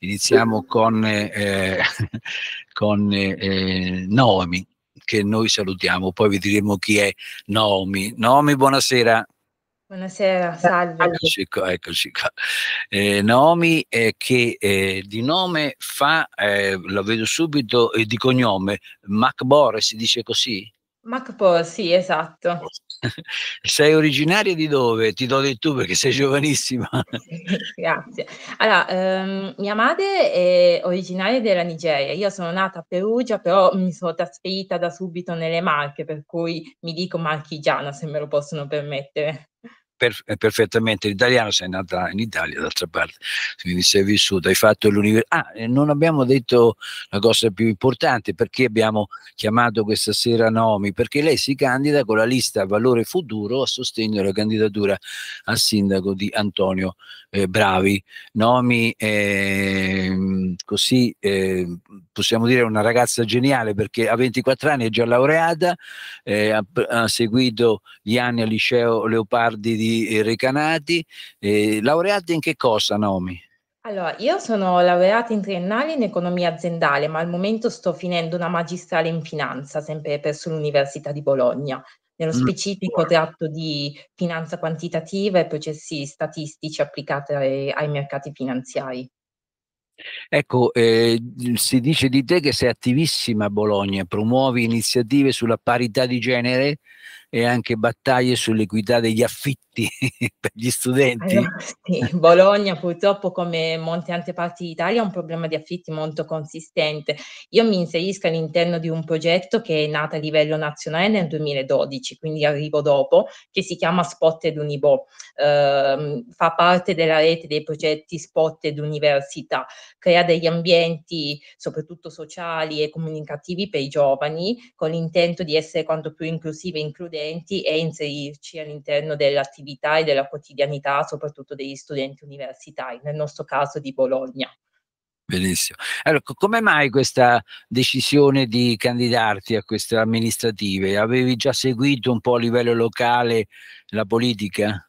Iniziamo con, eh, con eh, Naomi, che noi salutiamo, poi vedremo chi è Naomi. Naomi, buonasera. Buonasera, eh, salve. Eccoci qua, eccoci qua. Eh, Naomi eh, che eh, di nome fa, eh, lo vedo subito, e eh, di cognome, MacBore si dice così? MacBore, sì, esatto. sei originaria di dove? Ti do del tu perché sei giovanissima. Grazie. Allora, ehm, mia madre è originaria della Nigeria. Io sono nata a Perugia, però mi sono trasferita da subito nelle Marche, per cui mi dico marchigiana se me lo possono permettere per, perfettamente l'italiano, sei nata in Italia d'altra parte, quindi sei vissuta, hai fatto l'università. Ah, non abbiamo detto la cosa più importante, perché abbiamo chiamato questa sera Nomi, perché lei si candida con la lista Valore Futuro a sostegno della candidatura al sindaco di Antonio eh, Bravi. Nomi, eh, così eh, possiamo dire una ragazza geniale perché a 24 anni è già laureata, eh, ha, ha seguito gli anni al liceo Leopardi di Recanati. Eh, laureati in che cosa, Naomi? Allora, io sono laureata in triennale in economia aziendale, ma al momento sto finendo una magistrale in finanza, sempre presso l'Università di Bologna. Nello mm. specifico tratto di finanza quantitativa e processi statistici applicati ai, ai mercati finanziari. Ecco, eh, si dice di te che sei attivissima a Bologna, promuovi iniziative sulla parità di genere, e anche battaglie sull'equità degli affitti per gli studenti. Allora, eh, sì, Bologna purtroppo come molte altre parti d'Italia ha un problema di affitti molto consistente. Io mi inserisco all'interno di un progetto che è nato a livello nazionale nel 2012, quindi arrivo dopo, che si chiama Spot ed Unibo. Eh, fa parte della rete dei progetti Spot ed Università, crea degli ambienti soprattutto sociali e comunicativi per i giovani con l'intento di essere quanto più inclusivi e includenti studenti e inserirci all'interno dell'attività e della quotidianità, soprattutto degli studenti universitari, nel nostro caso di Bologna. Benissimo. Allora, come mai questa decisione di candidarti a queste amministrative? Avevi già seguito un po' a livello locale la politica?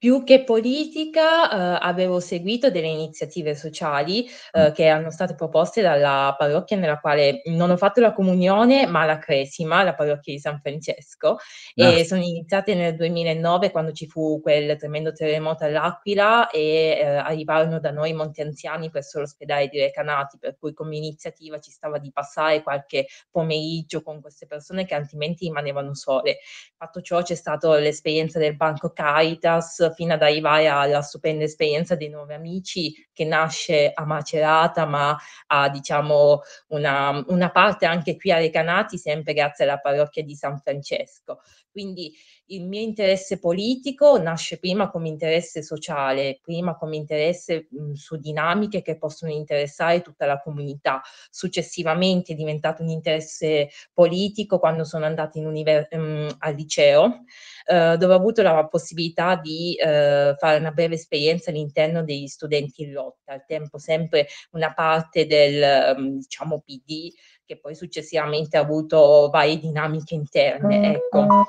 più che politica eh, avevo seguito delle iniziative sociali eh, mm. che erano state proposte dalla parrocchia nella quale non ho fatto la comunione ma la cresima, la parrocchia di San Francesco ah. e sono iniziate nel 2009 quando ci fu quel tremendo terremoto all'Aquila e eh, arrivarono da noi molti anziani presso l'ospedale di Recanati per cui come iniziativa ci stava di passare qualche pomeriggio con queste persone che altrimenti rimanevano sole. Fatto ciò c'è stata l'esperienza del banco Caritas Fino ad arrivare alla stupenda esperienza dei nuovi amici che nasce a Macerata, ma ha diciamo una, una parte anche qui a Recanati, sempre grazie alla parrocchia di San Francesco. Quindi il mio interesse politico nasce prima come interesse sociale, prima come interesse mh, mhmm, su dinamiche che possono interessare tutta la comunità. Successivamente è diventato un interesse politico quando sono andata univer- mh, mhmm, al liceo, eh, dove ho avuto la possibilità di eh, fare una breve esperienza all'interno degli studenti in lotta, al tempo sempre una parte del mh, mhmm, diciamo PD che poi successivamente ha avuto varie dinamiche interne. Mm. Ecco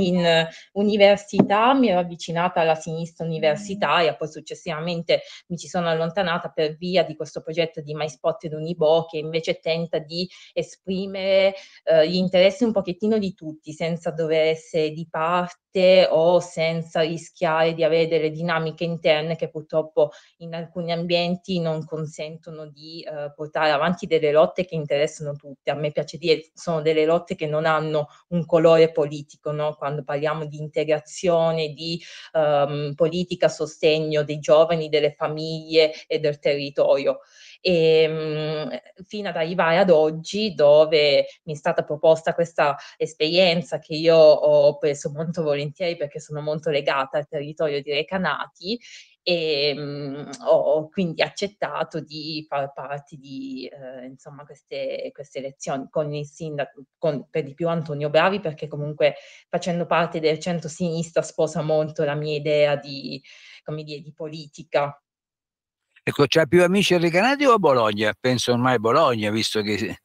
in università, mi ero avvicinata alla sinistra universitaria, mm. poi successivamente mi ci sono allontanata per via di questo progetto di MySpot ed Unibo che invece tenta di esprimere eh, gli interessi un pochettino di tutti senza dover essere di parte o senza rischiare di avere delle dinamiche interne che purtroppo in alcuni ambienti non consentono di eh, portare avanti delle lotte che interessano tutti. A me piace dire che sono delle lotte che non hanno un colore politico, no? quando parliamo di integrazione, di um, politica a sostegno dei giovani, delle famiglie e del territorio e, ehm, fino ad arrivare ad oggi dove mi è stata proposta questa esperienza che io ho preso molto volentieri perché sono molto legata al territorio di Recanati e ehm, mh, ho quindi accettato di far parte di eh, insomma, queste, queste, lezioni con il sindaco, con, per di più Antonio Bravi, perché comunque facendo parte del centro-sinistra sposa molto la mia idea di, dire, di politica Ecco, c'ha più amici a Recanati o a Bologna? Penso ormai a Bologna, visto che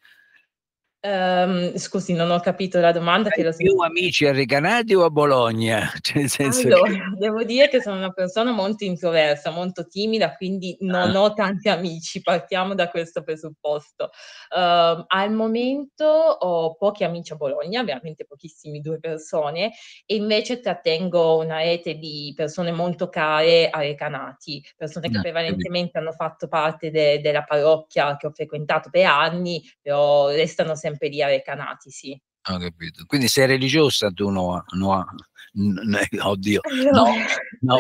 Um, scusi, non ho capito la domanda. Hai più sono... amici a Recanati o a Bologna? Cioè, allora, che... devo dire che sono una persona molto introversa, molto timida, quindi non ah. ho tanti amici, partiamo da questo presupposto. Um, al momento ho pochi amici a Bologna, veramente pochissimi, due persone, e invece trattengo una rete di persone molto care a Recanati, persone che ah, no, prevalentemente quindi. hanno fatto parte de- della parrocchia che ho frequentato per anni, però restano sempre sempre di Arecanatisi. Ho capito. Quindi sei religiosa tu, no? no, oddio. no, no.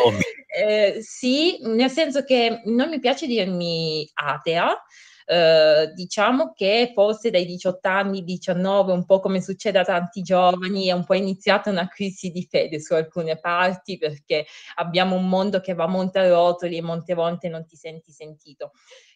Eh, sì, nel senso che non mi piace dirmi atea, eh, diciamo che forse dai 18 anni, 19, un po' come succede a tanti giovani, è un po' iniziata una crisi di fede su alcune parti perché abbiamo un mondo che va a rotoli e molte volte non ti senti sentito.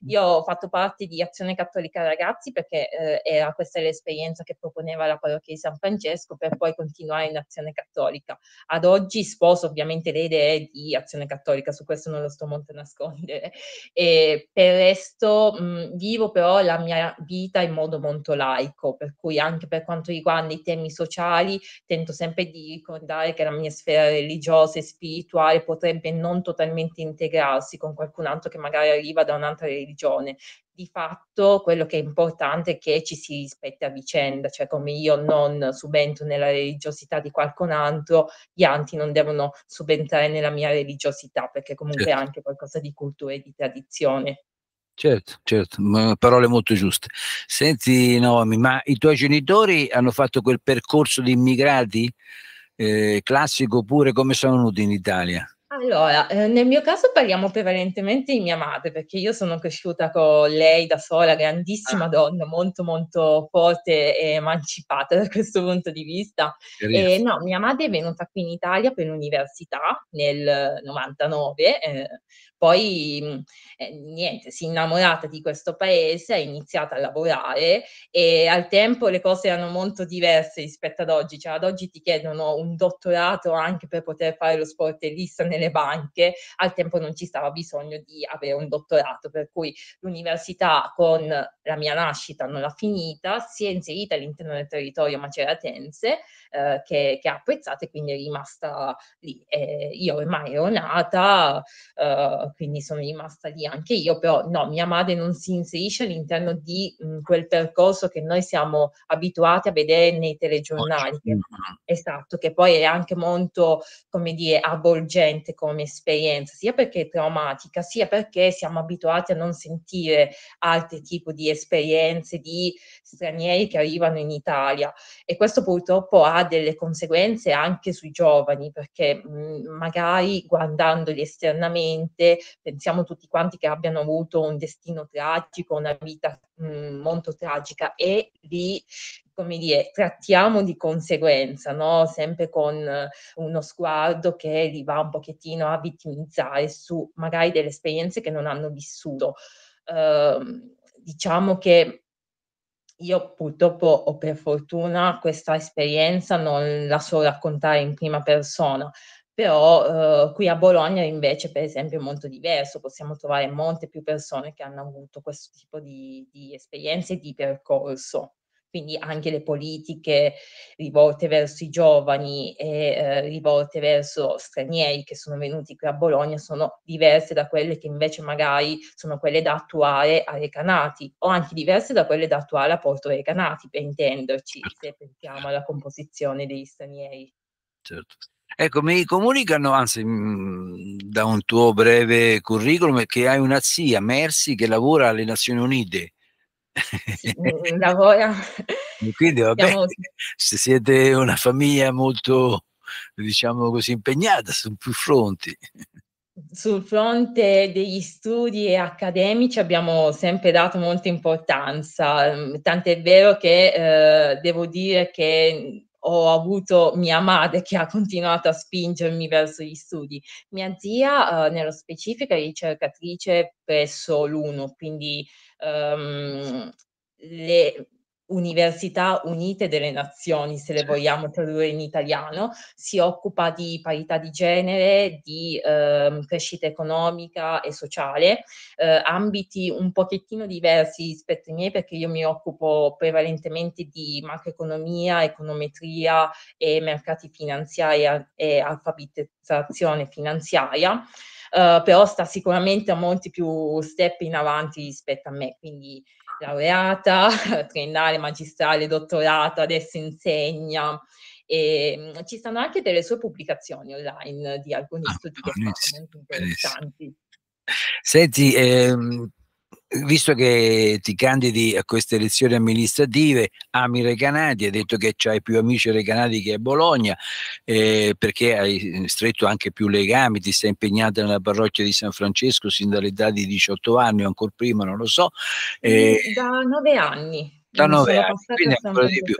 Mm. Io ho fatto parte di Azione Cattolica Ragazzi perché eh, era questa l'esperienza che proponeva la parrocchia di San Francesco per poi continuare in Azione Cattolica. Ad oggi sposo ovviamente le idee di Azione Cattolica, su questo non lo sto molto a nascondere. E per il resto mh, mm, vivo però la mia vita in modo molto laico, per cui anche per quanto riguarda i temi sociali tento sempre di ricordare che la mia sfera religiosa e spirituale potrebbe non totalmente integrarsi con qualcun altro che magari arriva da un'altra religione. Di fatto quello che è importante è che ci si rispetti a vicenda, cioè come io non subentro nella religiosità di qualcun altro, gli altri non devono subentrare nella mia religiosità, perché comunque certo. è anche qualcosa di cultura e di tradizione. Certo, certo, parole molto giuste. Senti Noemi, ma i tuoi genitori hanno fatto quel percorso di immigrati eh, classico oppure come sono venuti in Italia? Allora, eh, nel mio caso parliamo prevalentemente di mia madre, perché io sono cresciuta con lei da sola, grandissima ah. donna, molto molto forte e emancipata da questo punto di vista. E, no, mia madre è venuta qui in Italia per l'università nel 99, eh, poi mm, eh, niente, si è innamorata di questo paese, ha iniziato a lavorare e al tempo le cose erano molto diverse rispetto ad oggi, cioè ad oggi ti chiedono un dottorato anche per poter fare lo sportellista nelle le banche, al tempo non ci stava bisogno di avere un dottorato, per cui l'università con la mia nascita non l'ha finita, si è inserita all'interno del territorio maceratese eh, che, che, ha apprezzato e quindi è rimasta lì. Eh, io ormai ero nata, eh, quindi sono rimasta lì anche io, però no, mia madre non si inserisce all'interno di mh, mm, quel percorso che noi siamo abituati a vedere nei telegiornali. Oggi. Mm. Esatto, che poi è anche molto, come dire, avvolgente come esperienza, sia perché è traumatica, sia perché siamo abituati a non sentire altri tipi di esperienze, di stranieri che arrivano in Italia e questo purtroppo ha delle conseguenze anche sui giovani perché mh, mhmm, magari guardandoli esternamente pensiamo tutti quanti che abbiano avuto un destino tragico, una vita mh, mhmm, molto tragica e lì come dire, trattiamo di conseguenza, no? sempre con uno sguardo che li va un pochettino a vittimizzare su magari delle esperienze che non hanno vissuto. Eh, diciamo che io purtroppo o per fortuna questa esperienza non la so raccontare in prima persona, però eh, qui a Bologna invece per esempio è molto diverso, possiamo trovare molte più persone che hanno avuto questo tipo di, di esperienze e di percorso quindi anche le politiche rivolte verso i giovani e eh, rivolte verso stranieri che sono venuti qui a Bologna sono diverse da quelle che invece magari sono quelle da attuare a Recanati o anche diverse da quelle da attuare a Porto Recanati, per intenderci, certo. se pensiamo alla composizione degli stranieri. Certo. Ecco, mi comunicano, anzi, mm, da un tuo breve curriculum, che hai una zia, Mersi, che lavora alle Nazioni Unite lavora. Quindi vabbè, Siamo... se siete una famiglia molto, diciamo così, impegnata su più fronti. Sul fronte degli studi accademici abbiamo sempre dato molta importanza, ehm, tant'è vero che eh, devo dire che ho avuto mia madre che ha continuato a spingermi verso gli studi. Mia zia, eh, nello specifico, è ricercatrice presso l'UNO, quindi ehm, le, Università Unite delle Nazioni, se le vogliamo tradurre in italiano, si occupa di parità di genere, di eh, crescita economica e sociale, eh, ambiti un pochettino diversi rispetto ai miei perché io mi occupo prevalentemente di macroeconomia, econometria e mercati finanziari e alfabetizzazione finanziaria. Uh, però sta sicuramente a molti più step in avanti rispetto a me, quindi laureata, triennale, magistrale, dottorato, adesso insegna. E ehm, ci stanno anche delle sue pubblicazioni online di alcuni ah, studi che sono molto interessanti. Senti, ehm, visto che ti candidi a queste elezioni amministrative, ami Recanati, hai detto che hai più amici Recanati che a Bologna, eh, perché hai stretto anche più legami, ti sei impegnata nella parrocchia di San Francesco sin dall'età di 18 anni o ancora prima, non lo so. Mm, eh, da nove anni. Da nove anni, quindi ancora di più.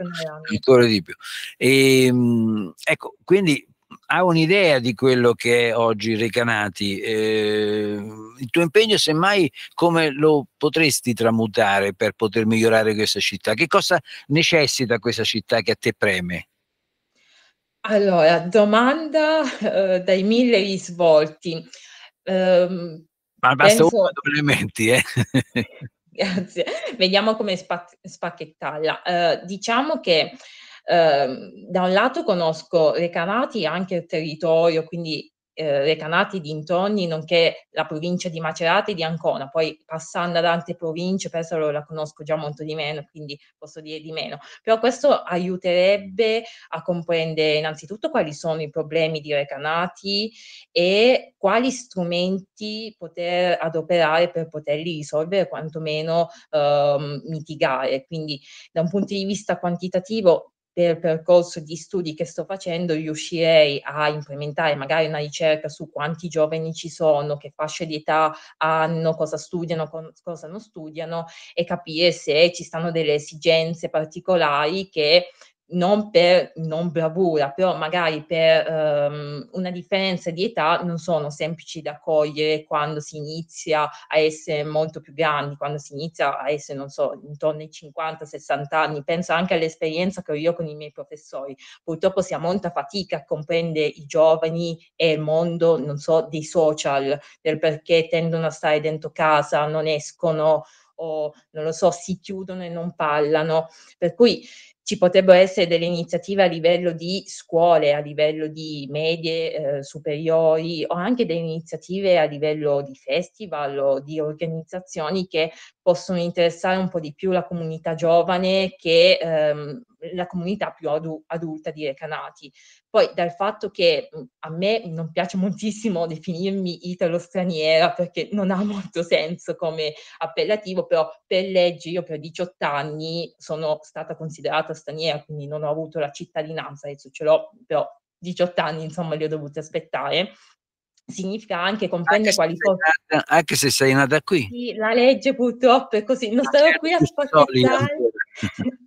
Ancora di più. E, ecco, quindi ha un'idea di quello che è oggi Recanati. Eh, il tuo impegno semmai come lo potresti tramutare per poter migliorare questa città? Che cosa necessita questa città che a te preme? Allora, domanda eh, dai mille risvolti. Um, Ma basta penso... uno due elementi, eh? Grazie. Vediamo come spac- spacchettarla. Uh, eh, diciamo che uh, da un lato conosco Recanati anche il territorio, quindi eh, Recanati dintorni, nonché la provincia di Macerata e di Ancona, poi passando ad altre province, penso la conosco già molto di meno, quindi posso dire di meno, però questo aiuterebbe a comprendere innanzitutto quali sono i problemi di Recanati e quali strumenti poter adoperare per poterli risolvere, quantomeno ehm, mitigare. Quindi da un punto di vista quantitativo del percorso di studi che sto facendo riuscirei a implementare magari una ricerca su quanti giovani ci sono, che fasce di età hanno, cosa studiano, cosa non studiano e capire se ci stanno delle esigenze particolari che non per non bravura, però magari per um, una differenza di età non sono semplici da cogliere quando si inizia a essere molto più grandi, quando si inizia a essere, non so, intorno ai 50-60 anni. Penso anche all'esperienza che ho io con i miei professori. Purtroppo si ha molta fatica a comprendere i giovani e il mondo, non so, dei social, del perché tendono a stare dentro casa, non escono o non lo so, si chiudono e non parlano. Per cui ci potrebbero essere delle iniziative a livello di scuole, a livello di medie eh, superiori o anche delle iniziative a livello di festival o di organizzazioni che possono interessare un po' di più la comunità giovane che ehm, la comunità più adu- adulta di Recanati. Poi dal fatto che mhmm, a me non piace moltissimo definirmi italo-straniera perché non ha molto senso come appellativo, però per legge io per 18 anni sono stata considerata straniera, quindi non ho avuto la cittadinanza, adesso ce l'ho, però 18 anni insomma li ho dovuti aspettare significa anche comprendere quali cose. anche se sei nata qui. Sì, la legge purtroppo è così, non ah, starò certo, qui a spaccare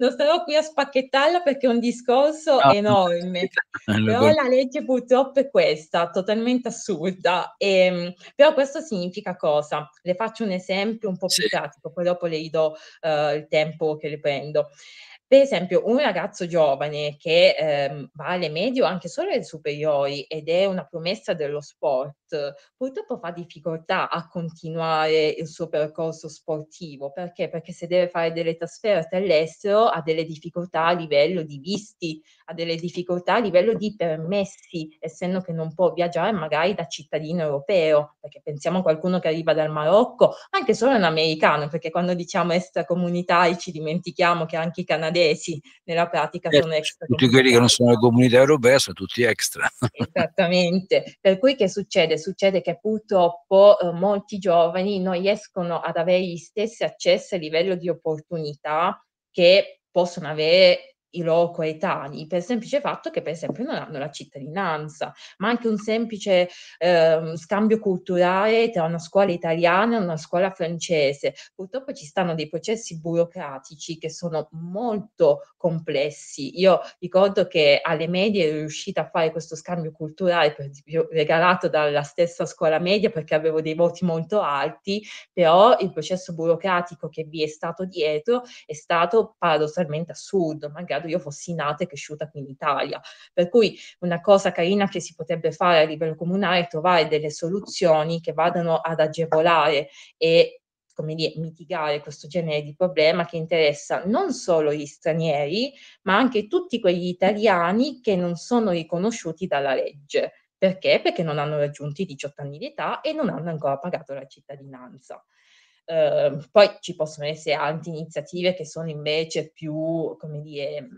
non starò qui a spacchettarla perché è un discorso no, ah, enorme. No, però la legge purtroppo è questa, totalmente assurda. E, ehm, però questo significa cosa? Le faccio un esempio un po' più pratico, poi dopo le do uh, il tempo che le prendo. Per esempio, un ragazzo giovane che ehm, va alle medie o anche solo alle superiori ed è una promessa dello sport, purtroppo fa difficoltà a continuare il suo percorso sportivo. Perché? Perché se deve fare delle trasferte all'estero ha delle difficoltà a livello di visti, ha delle difficoltà a livello di permessi, essendo che non può viaggiare magari da cittadino europeo, perché pensiamo a qualcuno che arriva dal Marocco, anche solo un americano, perché quando diciamo extracomunitari ci dimentichiamo che anche i canadesi nella pratica eh, sono extra Tutti quelli che non sono comunità europea sono tutti extra. Esattamente. Per cui che succede? succede che purtroppo eh, molti giovani non riescono ad avere gli stessi accessi a livello di opportunità che possono avere i loro coetanei per il semplice fatto che per esempio non hanno la cittadinanza, ma anche un semplice eh, scambio culturale tra una scuola italiana e una scuola francese. Purtroppo ci stanno dei processi burocratici che sono molto complessi. Io ricordo che alle medie ero riuscita a fare questo scambio culturale, per di regalato dalla stessa scuola media perché avevo dei voti molto alti, però il processo burocratico che vi è stato dietro è stato paradossalmente assurdo, magari credo io fossi nata e cresciuta qui in Italia. Per cui una cosa carina che si potrebbe fare a livello comunale è trovare delle soluzioni che vadano ad agevolare e come dire, mitigare questo genere di problema che interessa non solo gli stranieri, ma anche tutti quegli italiani che non sono riconosciuti dalla legge. Perché? Perché non hanno raggiunto i 18 anni di età e non hanno ancora pagato la cittadinanza. Ehm, poi ci possono essere altre iniziative che sono invece più, come dire,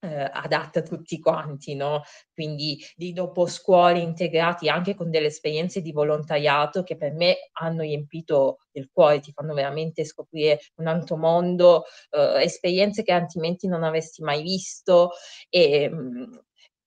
eh, adatta a tutti quanti, no? Quindi di dopo scuole integrati anche con delle esperienze di volontariato che per me hanno riempito il cuore, ti fanno veramente scoprire un altro mondo, eh, esperienze che altrimenti non avresti mai visto e mh,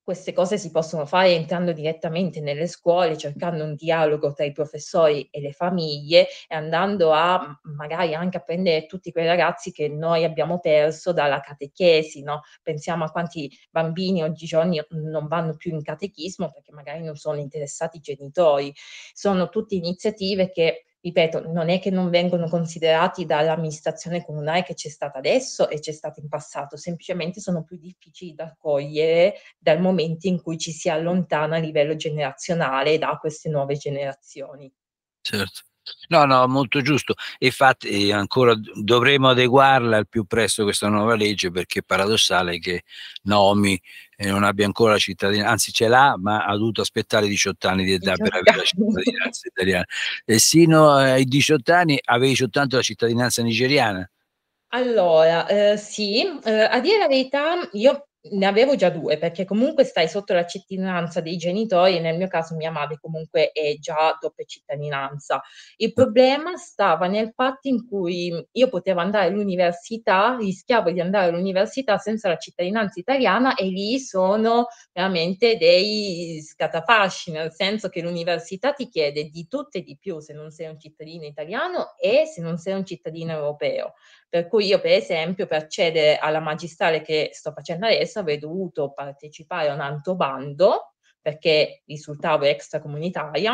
queste cose si possono fare entrando direttamente nelle scuole, cercando un dialogo tra i professori e le famiglie e andando a magari anche a prendere tutti quei ragazzi che noi abbiamo perso dalla catechesi, no? Pensiamo a quanti bambini oggigiorno non vanno più in catechismo perché magari non sono interessati i genitori. Sono tutte iniziative che ripeto, non è che non vengono considerati dall'amministrazione comunale che c'è stata adesso e c'è stata in passato, semplicemente sono più difficili da accogliere dal momento in cui ci si allontana a livello generazionale da queste nuove generazioni. Certo. No, no, molto giusto. Infatti eh, ancora dovremo adeguarla al più presto questa nuova legge perché è paradossale che nomi e non abbia ancora la cittadinanza, anzi ce l'ha, ma ha dovuto aspettare 18 anni di età per avere la cittadinanza italiana. E sino eh, ai 18 anni avevi soltanto la cittadinanza nigeriana. Allora, eh, sì, eh, a dire la verità, io ne avevo già due perché comunque stai sotto la cittadinanza dei genitori e nel mio caso mia madre comunque è già doppia cittadinanza. Il problema stava nel fatto in cui io potevo andare all'università, rischiavo di andare all'università senza la cittadinanza italiana e lì sono veramente dei scatafasci, nel senso che l'università ti chiede di tutto e di più se non sei un cittadino italiano e se non sei un cittadino europeo. Per cui io, per esempio, per accedere alla magistrale che sto facendo adesso, avrei dovuto partecipare a un altro bando perché risultavo extracomunitaria,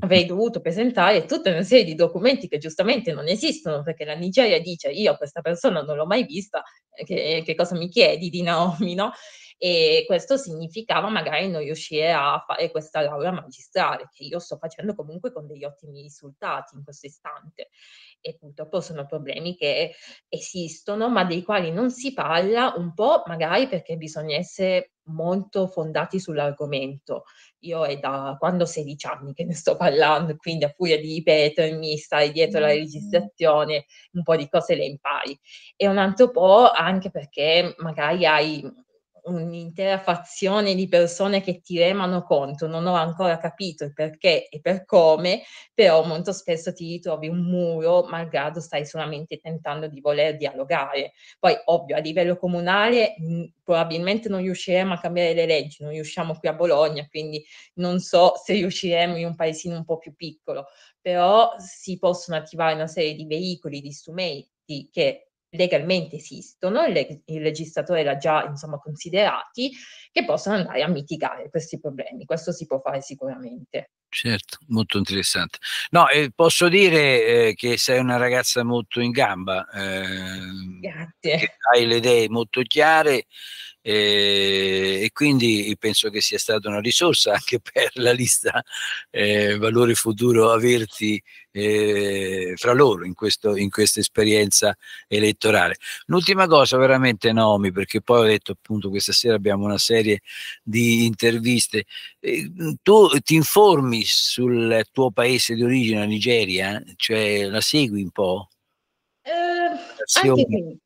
avrei dovuto presentare tutta una serie di documenti che giustamente non esistono perché la Nigeria dice io questa persona non l'ho mai vista, eh, che, che cosa mi chiedi di Naomi, no? e questo significava magari non riuscire a fare questa laurea magistrale che io sto facendo comunque con degli ottimi risultati in questo istante e purtroppo sono problemi che esistono ma dei quali non si parla un po' magari perché bisogna essere molto fondati sull'argomento. Io è da quando ho 16 anni che ne sto parlando, quindi a furia di ripetermi, stare dietro la mm-hmm. registrazione, un po' di cose le impari. E un altro po' anche perché magari hai un'intera fazione di persone che ti remano contro, non ho ancora capito il perché e per come, però molto spesso ti ritrovi un muro malgrado stai solamente tentando di voler dialogare. Poi ovvio a livello comunale mm, probabilmente non riusciremo a cambiare le leggi, non riusciamo qui a Bologna, quindi non so se riusciremo in un paesino un po' più piccolo, però si possono attivare una serie di veicoli, di strumenti che legalmente esistono, il, leg- il legislatore l'ha già insomma, considerati, che possono andare a mitigare questi problemi. Questo si può fare sicuramente. Certo, molto interessante. No, eh, posso dire eh, che sei una ragazza molto in gamba. Eh, Grazie. Hai le idee molto chiare eh, e quindi penso che sia stata una risorsa anche per la lista eh, Valore Futuro averti eh, fra loro in, in questa esperienza elettorale. L'ultima cosa veramente Naomi, perché poi ho detto appunto questa sera abbiamo una serie di interviste, ehm, tu ti informi sul tuo paese di origine, la Nigeria, cioè la segui un po'? Eh, anche qui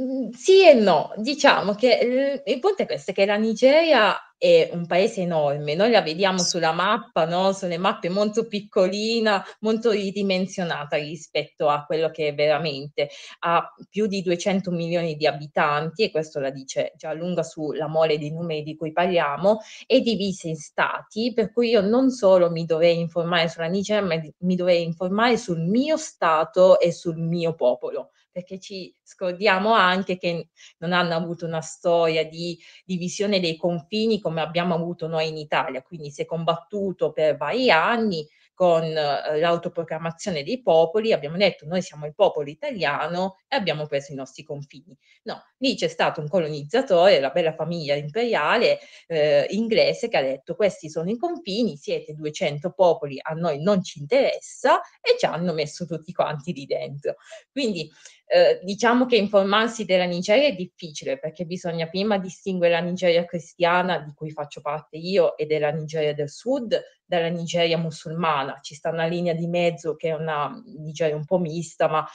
Mm, sì e no, diciamo che eh, il punto è questo, che la Nigeria è un paese enorme, noi la vediamo sulla mappa, no? sulle mappe molto piccolina, molto ridimensionata rispetto a quello che è veramente, ha più di 200 milioni di abitanti e questo la dice già lunga sulla mole dei numeri di cui parliamo, è divisa in stati, per cui io non solo mi dovrei informare sulla Nigeria, ma mi dovrei informare sul mio stato e sul mio popolo perché ci scordiamo anche che non hanno avuto una storia di divisione dei confini come abbiamo avuto noi in Italia, quindi si è combattuto per vari anni con eh, l'autoproclamazione dei popoli, abbiamo detto noi siamo il popolo italiano e abbiamo preso i nostri confini. No, lì c'è stato un colonizzatore, la bella famiglia imperiale eh, inglese che ha detto questi sono i confini, siete 200 popoli, a noi non ci interessa e ci hanno messo tutti quanti lì dentro. Quindi eh, diciamo che informarsi della Nigeria è difficile perché bisogna prima distinguere la Nigeria cristiana, di cui faccio parte io, e della Nigeria del sud, dalla Nigeria musulmana. Ci sta una linea di mezzo che è una Nigeria un po' mista, ma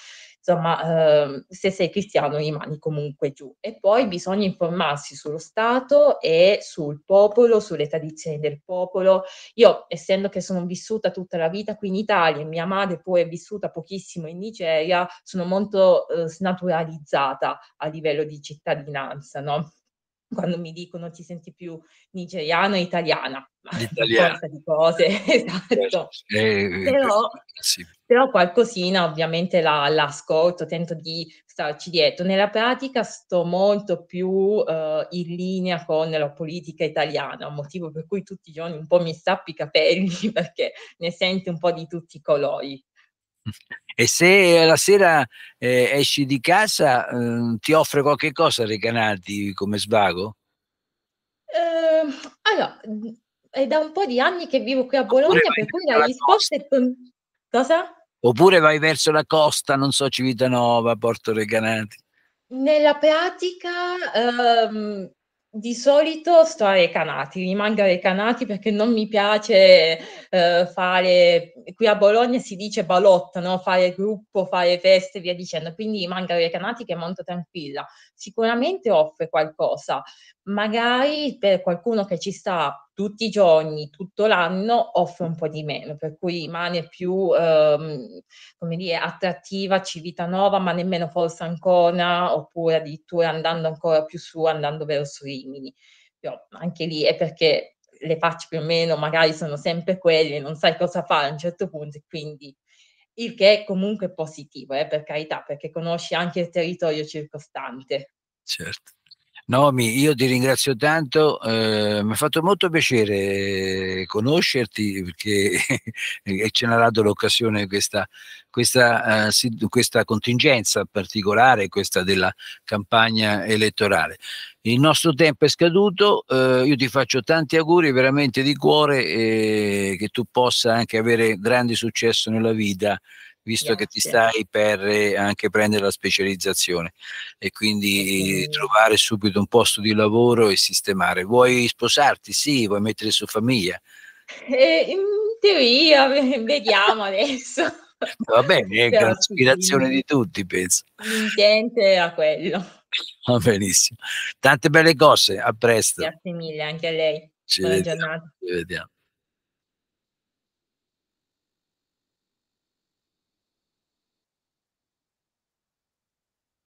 insomma, eh, se sei cristiano rimani comunque giù. E poi bisogna informarsi sullo Stato e sul popolo, sulle tradizioni del popolo. Io, essendo che sono vissuta tutta la vita qui in Italia, mia madre poi è vissuta pochissimo in Nigeria, sono molto eh, snaturalizzata a livello di cittadinanza, no? Quando mi dicono ti senti più nigeriana o italiana, L'italiano. di cose, esatto. Certo, eh, eh, però, sì. però, qualcosina ovviamente la, l'ascolto, tento di starci dietro. Nella pratica sto molto più eh, in linea con la politica italiana, motivo per cui tutti i giorni un po' mi stappi i capelli perché ne sento un po' di tutti i colori. E se la sera eh, esci di casa, eh, ti offre qualche cosa Recanati come svago? Eh, allora, mm, è da un po' di anni che vivo qui a Bologna, per cui la risposta è... Mm, cosa? Oppure vai verso la costa, non so, Civitanova, Porto Recanati? Nella pratica, ehm, di solito sto ai canati, rimango ai canati perché non mi piace eh, fare, qui a Bologna si dice balotta, no? fare gruppo, fare feste e via dicendo, quindi rimango ai canati che è molto tranquilla sicuramente offre qualcosa. Magari per qualcuno che ci sta tutti i giorni, tutto l'anno, offre un po' di meno, per cui rimane più, ehm, come dire, attrattiva Civitanova, ma nemmeno forse Ancona, oppure addirittura andando ancora più su, andando verso Rimini. Però anche lì è perché le facce più o meno magari sono sempre quelle, non sai cosa fare a un certo punto e quindi il che è comunque positivo, eh, per carità, perché conosci anche il territorio circostante. Certo. Nomi, io ti ringrazio tanto, eh, mi ha fatto molto piacere eh, conoscerti perché ce n'ha dato l'occasione questa, questa, eh, questa, contingenza particolare, questa della campagna elettorale. Il nostro tempo è scaduto, eh, io ti faccio tanti auguri veramente di cuore e eh, che tu possa anche avere grande successo nella vita visto Grazie. che ti stai per eh, anche prendere la specializzazione e quindi sì. trovare subito un posto di lavoro e sistemare. Vuoi sposarti? Sì, vuoi mettere su famiglia? Eh, in teoria, vediamo adesso. Va bene, è l'aspirazione sì. di tutti, penso. Niente a quello. Va benissimo. Tante belle cose, a presto. Grazie mille anche a lei. Ci Buona vediamo. giornata. Ci vediamo.